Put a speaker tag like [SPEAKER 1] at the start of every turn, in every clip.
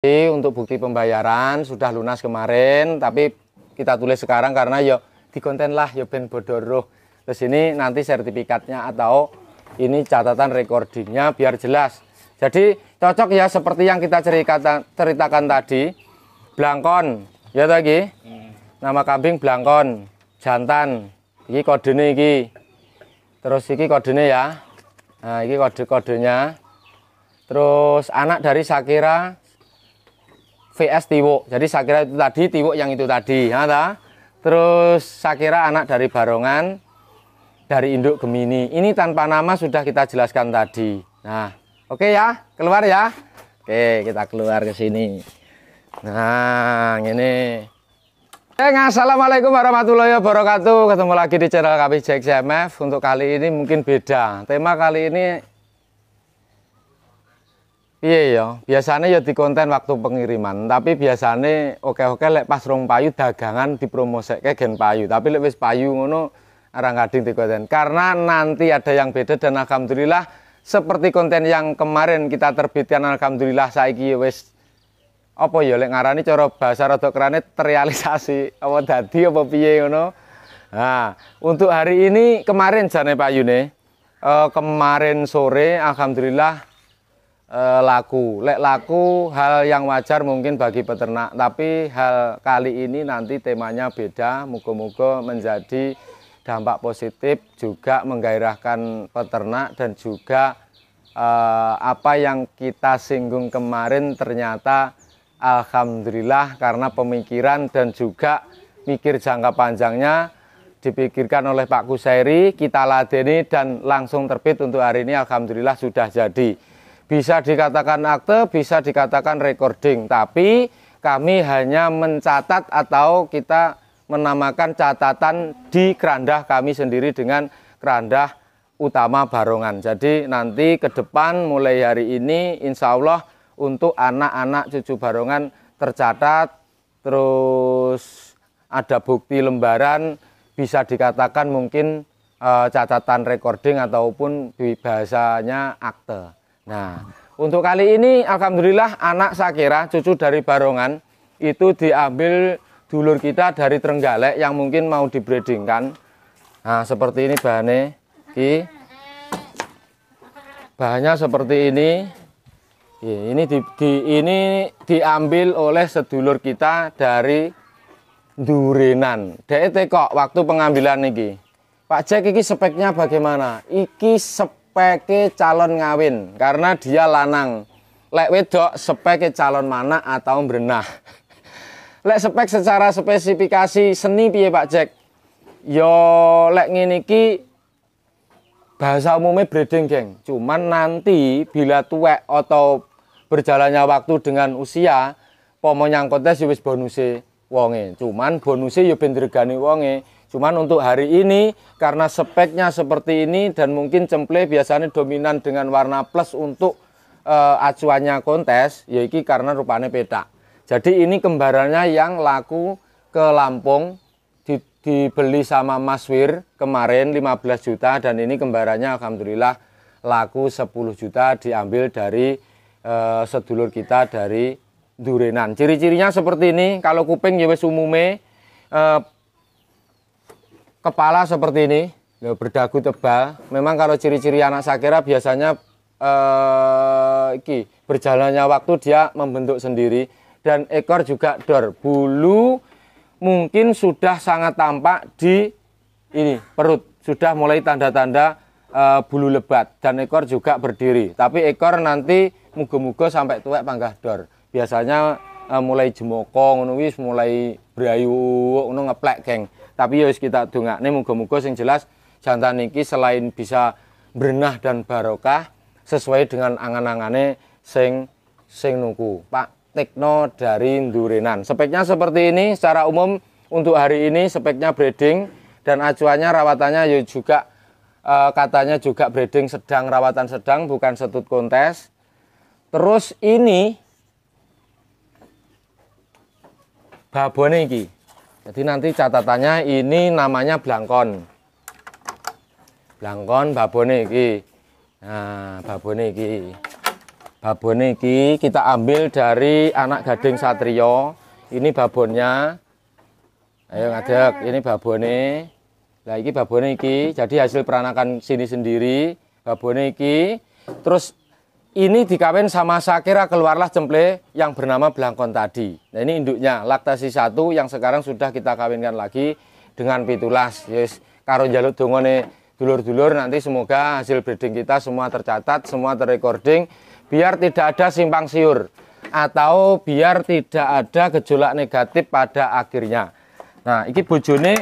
[SPEAKER 1] Jadi untuk bukti pembayaran sudah lunas kemarin, tapi kita tulis sekarang karena yo ya di konten lah yo ya ben bodoroh. Terus ini nanti sertifikatnya atau ini catatan recordingnya biar jelas. Jadi cocok ya seperti yang kita ceritakan, ceritakan tadi, blangkon, ya lagi, hmm. nama kambing blangkon, jantan, ini kode nih ini, terus ini kode ya, nah ini kode kodenya, terus anak dari Sakira VS Tiwuk. Jadi saya kira itu tadi Tiwuk yang itu tadi, ya Terus saya kira anak dari Barongan dari induk Gemini. Ini tanpa nama sudah kita jelaskan tadi. Nah, oke okay ya, keluar ya. Oke, kita keluar ke sini. Nah, ini. Hey, Assalamualaikum warahmatullahi wabarakatuh. Ketemu lagi di channel KPJX CMF. Untuk kali ini mungkin beda. Tema kali ini Iya ya, biasanya ya di konten waktu pengiriman, tapi biasanya oke-oke lek pas rong payu dagangan dipromosekke gen payu, tapi lek payu ngono arang gading di konten. Karena nanti ada yang beda dan alhamdulillah seperti konten yang kemarin kita terbitkan alhamdulillah saiki ya wis apa ya lek ngarani coro bahasa rada kerane terrealisasi apa dadi apa piye ngono. Nah, untuk hari ini kemarin jane payune Uh, eh, kemarin sore alhamdulillah Eh, laku. Lek laku hal yang wajar mungkin bagi peternak, tapi hal kali ini nanti temanya beda. Moga-moga menjadi dampak positif juga menggairahkan peternak dan juga eh, apa yang kita singgung kemarin ternyata alhamdulillah karena pemikiran dan juga mikir jangka panjangnya dipikirkan oleh Pak Kusairi, kita ladeni dan langsung terbit untuk hari ini alhamdulillah sudah jadi. Bisa dikatakan akte, bisa dikatakan recording, tapi kami hanya mencatat atau kita menamakan catatan di keranda kami sendiri dengan keranda utama Barongan. Jadi nanti ke depan mulai hari ini insya Allah untuk anak-anak cucu Barongan tercatat terus ada bukti lembaran bisa dikatakan mungkin eh, catatan recording ataupun bahasanya akte. Nah, untuk kali ini alhamdulillah anak Sakira cucu dari Barongan itu diambil dulur kita dari Trenggalek yang mungkin mau dibreedingkan. Nah, seperti ini bahannya. Ki. Bahannya seperti ini. Iya, ini di, di, ini diambil oleh sedulur kita dari Durenan. Dek kok waktu pengambilan iki. Pak Jack iki speknya bagaimana? Iki spek speke calon ngawin karena dia lanang. Lek wedok speke calon mana atau berenah. Lek spek secara spesifikasi seni piye Pak Jack? Yo lek ngene iki bahasa umumnya breeding, geng. Cuman nanti bila tuwek atau berjalannya waktu dengan usia, pomo nyangkutnya wis bonusnya wonge. Cuman bonusnya yo ben wonge. Cuman untuk hari ini karena speknya seperti ini dan mungkin cemple biasanya dominan dengan warna plus untuk e, acuannya kontes, yaitu karena rupanya beda. Jadi ini kembarannya yang laku ke Lampung di, dibeli sama Mas Wir kemarin 15 juta dan ini kembarannya alhamdulillah laku 10 juta diambil dari e, sedulur kita dari Durenan. Ciri-cirinya seperti ini, kalau kuping ya wis umume e, kepala seperti ini, berdagu tebal. Memang kalau ciri-ciri anak sakera biasanya eh, iki, berjalannya waktu dia membentuk sendiri dan ekor juga dor. Bulu mungkin sudah sangat tampak di ini perut sudah mulai tanda-tanda e, bulu lebat dan ekor juga berdiri. Tapi ekor nanti mugo-mugo sampai tuwek panggah dor. Biasanya e, mulai jemokong, nuwis, mulai berayu, ngeplek, geng tapi ya kita nih moga moga sing jelas jantan niki selain bisa berenah dan barokah sesuai dengan angan angannya sing sing nuku. Pak Tekno dari Durenan. Speknya seperti ini secara umum untuk hari ini speknya breeding dan acuannya rawatannya ya juga e, katanya juga breeding sedang rawatan sedang bukan setut kontes. Terus ini babone iki jadi nanti catatannya ini namanya blangkon. Blangkon babone iki. Nah, babone iki. Babone iki kita ambil dari anak gading satrio. Ini babonnya. Ayo ngadek, ini babone. Lah iki babone iki. Jadi hasil peranakan sini sendiri babone iki. Terus ini dikawin sama Sakira keluarlah cemple yang bernama Blangkon tadi. Nah ini induknya laktasi satu yang sekarang sudah kita kawinkan lagi dengan pitulas. Yes, karo jaluk dongone dulur-dulur nanti semoga hasil breeding kita semua tercatat, semua terrecording biar tidak ada simpang siur atau biar tidak ada gejolak negatif pada akhirnya. Nah, ini bojone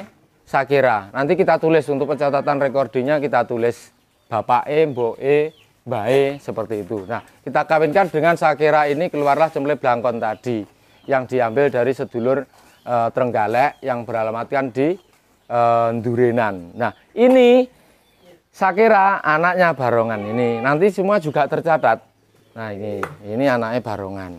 [SPEAKER 1] Sakira. Nanti kita tulis untuk pencatatan recordingnya kita tulis Bapak E, Mbok E, baik seperti itu. Nah, kita kawinkan dengan sakira ini keluarlah cemle blangkon tadi yang diambil dari sedulur e, Trenggalek yang beralamatkan di e, eh, Durenan. Nah, ini sakira anaknya Barongan ini. Nanti semua juga tercatat. Nah, ini ini anaknya Barongan.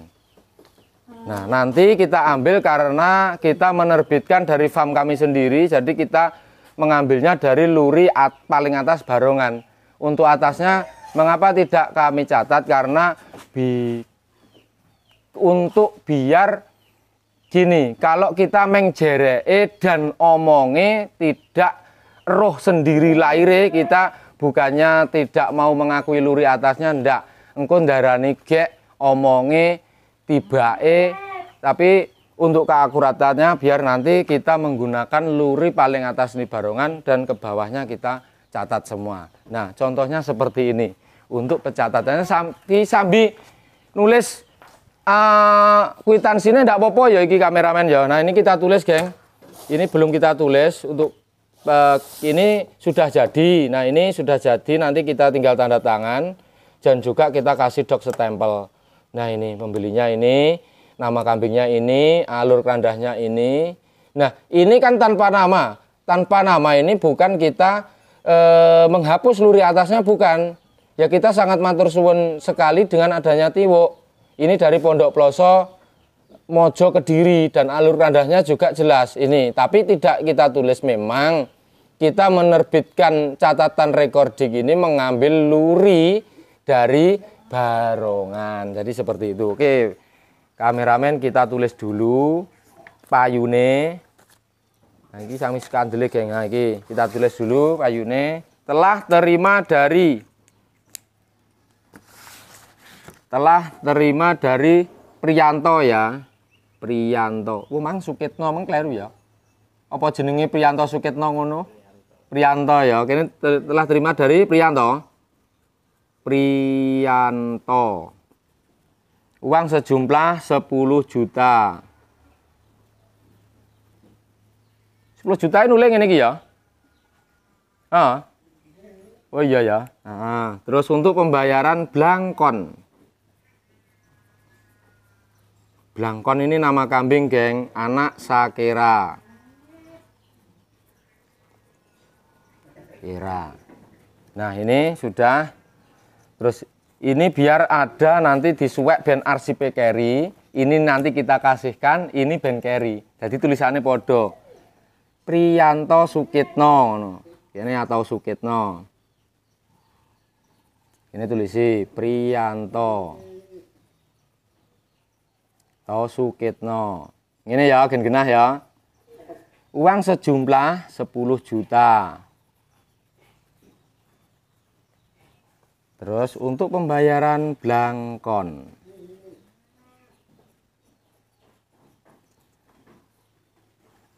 [SPEAKER 1] Nah, nanti kita ambil karena kita menerbitkan dari farm kami sendiri, jadi kita mengambilnya dari luri at, paling atas Barongan. Untuk atasnya Mengapa tidak kami catat? Karena bi untuk biar gini, kalau kita mengjeree dan omongi tidak roh sendiri laire kita bukannya tidak mau mengakui luri atasnya ndak engko ndarani gek omonge tibae tapi untuk keakuratannya biar nanti kita menggunakan luri paling atas nih barongan dan ke bawahnya kita catat semua. Nah, contohnya seperti ini. Untuk pencatatannya sambi, sambi nulis uh, ah, kuitansinya ndak popo ya iki kameramen ya. Nah, ini kita tulis, geng. Ini belum kita tulis untuk uh, ini sudah jadi. Nah, ini sudah jadi nanti kita tinggal tanda tangan dan juga kita kasih dok stempel. Nah, ini pembelinya ini, nama kambingnya ini, alur kerandahnya ini. Nah, ini kan tanpa nama. Tanpa nama ini bukan kita e, menghapus luri atasnya bukan. Ya kita sangat matur suwun sekali dengan adanya Tiwo. Ini dari Pondok Ploso, Mojo Kediri dan alur randahnya juga jelas ini. Tapi tidak kita tulis memang kita menerbitkan catatan recording ini mengambil luri dari barongan. Jadi seperti itu. Oke. Kameramen kita tulis dulu payune Nah, ini sami skandele geng. Nah, ini kita tulis dulu kayune telah terima dari telah terima dari Priyanto ya. Priyanto. Oh, mang Sukitno mang kleru ya. Apa jenenge Priyanto Sukitno ngono? Priyanto ya. Kene telah terima dari Priyanto. Priyanto. Uang sejumlah 10 juta. 10 juta ini ngene ini ya. Ah. Oh iya ya. Ah, terus untuk pembayaran blangkon. Blangkon ini nama kambing, geng. Anak Sakira. Kira. Nah, ini sudah. Terus ini biar ada nanti disuwek band RCP carry. Ini nanti kita kasihkan, ini band carry. Jadi tulisannya podo. Prianto Sukitno ini atau Sukitno ini tulisi Prianto atau Sukitno ini ya gen genah ya uang sejumlah 10 juta terus untuk pembayaran blangkon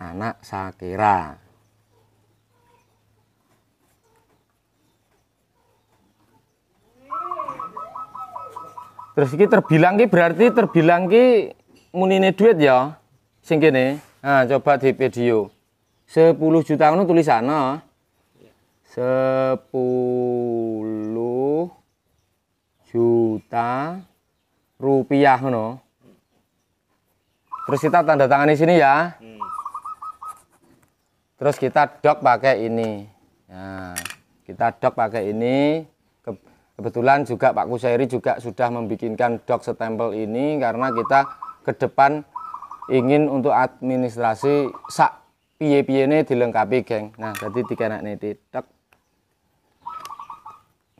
[SPEAKER 1] anak Sakira. Terus ini terbilang ki berarti terbilang ki munine duit ya sing kene. Nah, coba di video. 10 juta ngono tulisane. 10 juta rupiah ngono. Terus kita tanda tangan di sini ya terus kita dok pakai ini nah, kita dok pakai ini kebetulan juga Pak Kusairi juga sudah membikinkan dok setempel ini karena kita ke depan ingin untuk administrasi sak piye-piye ini dilengkapi geng nah jadi tiga anak ini dok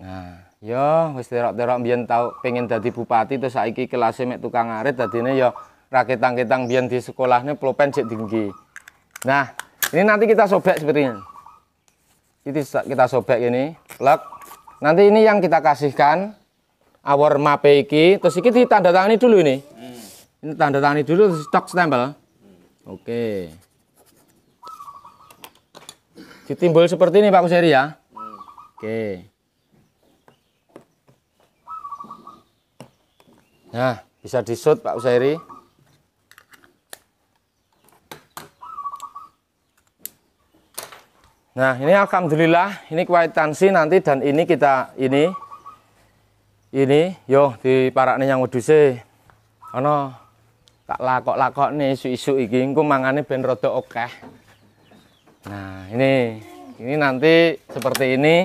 [SPEAKER 1] nah yo wis terok-terok tahu, tahu pengen jadi bupati terus saiki kelasnya mek tukang arit ini yo rakitang kitang biar di sekolahnya plopen cek tinggi nah ini nanti kita sobek sepertinya ini. Kita sobek ini, plek. Nanti ini yang kita kasihkan awor mape iki, terus iki ditanda tangani dulu ini. Hmm. Ini tanda tangani dulu terus stok stempel. Hmm. Oke. Ditimbul seperti ini Pak Kuseri ya. Hmm. Oke. Nah, bisa disut Pak Usairi. Nah, ini alhamdulillah ini kwitansi nanti dan ini kita ini ini yo di parakne yang oh Ana tak lakok nih isu-isu iki engko mangane ben rada akeh. Nah, ini ini nanti seperti ini.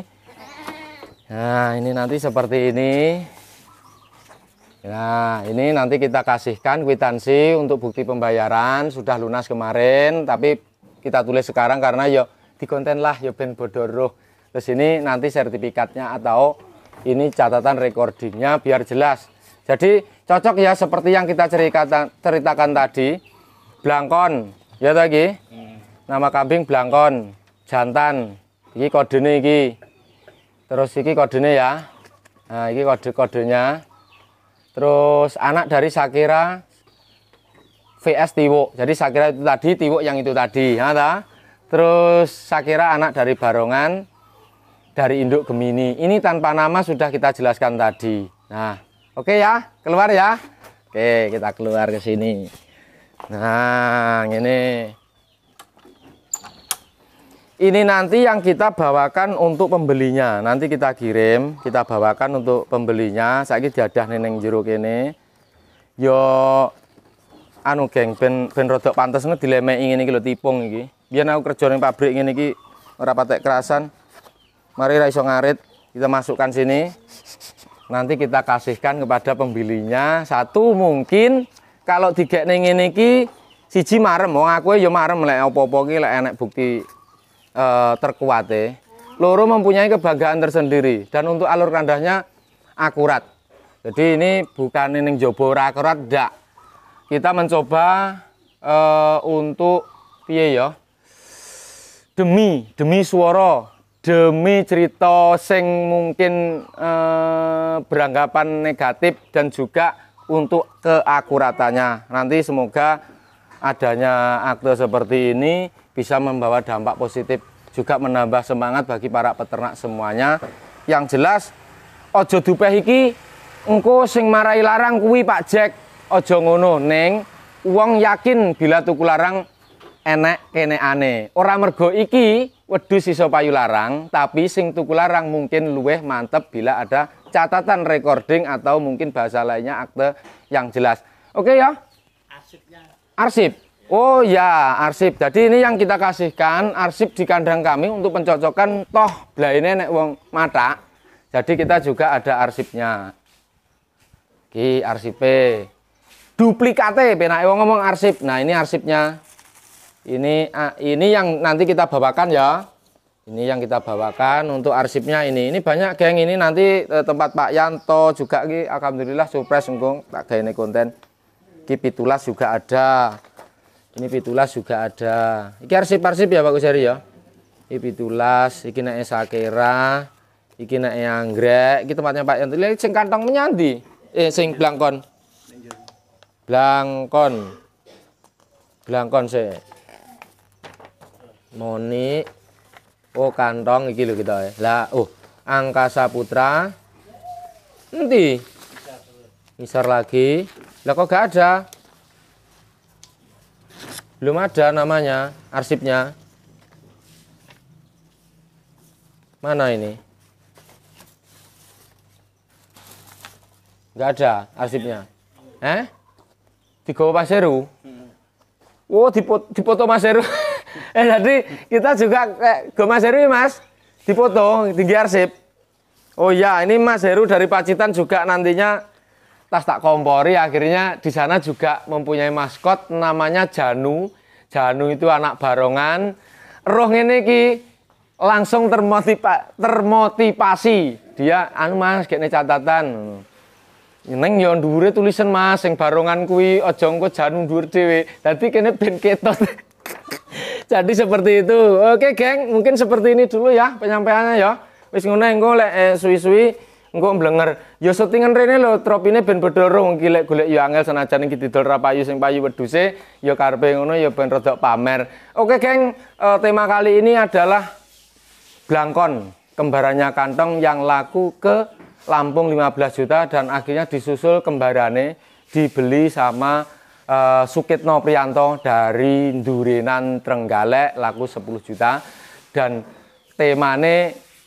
[SPEAKER 1] Nah, ini nanti seperti ini. Nah, ini nanti kita kasihkan kwitansi untuk bukti pembayaran sudah lunas kemarin, tapi kita tulis sekarang karena ya di konten lah yo ya ben bodoroh terus ini nanti sertifikatnya atau ini catatan recordingnya biar jelas jadi cocok ya seperti yang kita ceritakan, ceritakan tadi blangkon ya lagi hmm. nama kambing blangkon jantan ini kodenya ini terus ini kodenya ya nah ini kode-kodenya terus anak dari Sakira VS Tiwuk jadi Sakira itu tadi Tiwuk yang itu tadi ya Terus Sakira anak dari Barongan dari induk Gemini. Ini tanpa nama sudah kita jelaskan tadi. Nah, oke okay ya, keluar ya. Oke, kita keluar ke sini. Nah, ini. Ini nanti yang kita bawakan untuk pembelinya. Nanti kita kirim, kita bawakan untuk pembelinya. Saiki diadah neneng jeruk ini. Yo anu geng ben ben rodok pantes ngedilemek ngene iki lho tipung iki biar aku kerja di pabrik ini ki rapat kerasan mari raiso ngarit kita masukkan sini nanti kita kasihkan kepada pembelinya satu mungkin kalau digekne ini ki siji marem mau aku ya marem lek opo-opo ki lek enek bukti e, eh. loro mempunyai kebanggaan tersendiri dan untuk alur kandahnya akurat jadi ini bukan ning jobo ora akurat ndak kita mencoba e, untuk piye ya demi demi suara demi cerita sing mungkin eh, beranggapan negatif dan juga untuk keakuratannya nanti semoga adanya akte seperti ini bisa membawa dampak positif juga menambah semangat bagi para peternak semuanya yang jelas ojo dupeh iki engko sing marai larang kuwi Pak Jack ojo ngono neng uang yakin bila tuku larang enek kene ane. Orang mergo iki wedhus iso payu larang, tapi sing tuku larang mungkin luweh mantep bila ada catatan recording atau mungkin bahasa lainnya akte yang jelas. Oke okay, ya? Arsipnya. Arsip. Oh ya, arsip. Jadi ini yang kita kasihkan arsip di kandang kami untuk pencocokan toh blaine nek wong mata. Jadi kita juga ada arsipnya. Ki arsip Duplikate penake wong ngomong arsip. Nah, ini arsipnya. Ini ah, ini yang nanti kita bawakan ya. Ini yang kita bawakan untuk arsipnya ini. Ini banyak geng ini nanti eh, tempat Pak Yanto juga ki alhamdulillah surprise engkong tak ini konten. Ki pitulas juga ada. Ini pitulas juga ada. Ini arsip-arsip ya Pak Kusari ya. ini pitulas, ini naik sakera, ini naik anggrek, ini tempatnya Pak Yanto. ini sing kantong menyandi. Eh sing blangkon. Blangkon. Blangkon sih. Moni oh kantong iki lho kita ya. lah oh angkasa putra nanti Misar lagi lah kok gak ada belum ada namanya arsipnya mana ini Gak ada arsipnya eh digawa hmm. oh, Mas Seru oh dipot, dipoto Mas Seru eh jadi kita juga eh, Mas Heru ya Mas dipoto tinggi arsip oh ya ini Mas Heru dari Pacitan juga nantinya tas tak kompori akhirnya di sana juga mempunyai maskot namanya Janu Janu itu anak barongan roh ini ki langsung termotiva termotivasi dia anu mas kayaknya catatan Neng yon dure tulisan mas, yang barongan kui ojo engko janu dure dewe tapi kene ben ketot. Jadi seperti itu. Oke, geng, mungkin seperti ini dulu ya penyampaiannya ya. Wis ngono engko lek eh, suwi-suwi engko mblenger. Ya syutingan rene lho tropine ben bedoro wong ki lek golek yo ya angel senajan iki didol ra payu sing payu weduse ya karepe ngono ya ben rodok pamer. Oke, geng, eh, tema kali ini adalah Blangkon, kembarannya kantong yang laku ke Lampung 15 juta dan akhirnya disusul kembarane dibeli sama uh, Sukitno Prianto dari Durinan Trenggalek laku 10 juta dan temane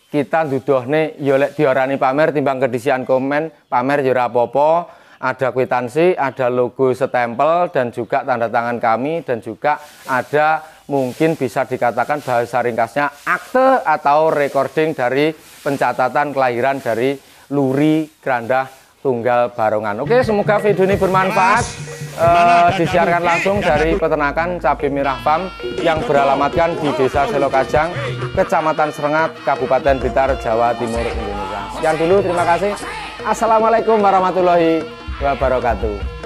[SPEAKER 1] kita duduh nih yolek ya diorani pamer timbang kedisian komen pamer yura ya popo ada kwitansi, ada logo setempel dan juga tanda tangan kami dan juga ada mungkin bisa dikatakan bahasa ringkasnya akte atau recording dari pencatatan kelahiran dari Luri Grandah Tunggal Barongan. Oke, semoga video ini bermanfaat uh, disiarkan langsung dari peternakan cabai merah farm yang beralamatkan di Desa Selokajang, Kecamatan Serengat, Kabupaten Blitar, Jawa Timur, Indonesia. yang dulu, terima kasih. Assalamualaikum warahmatullahi wabarakatuh.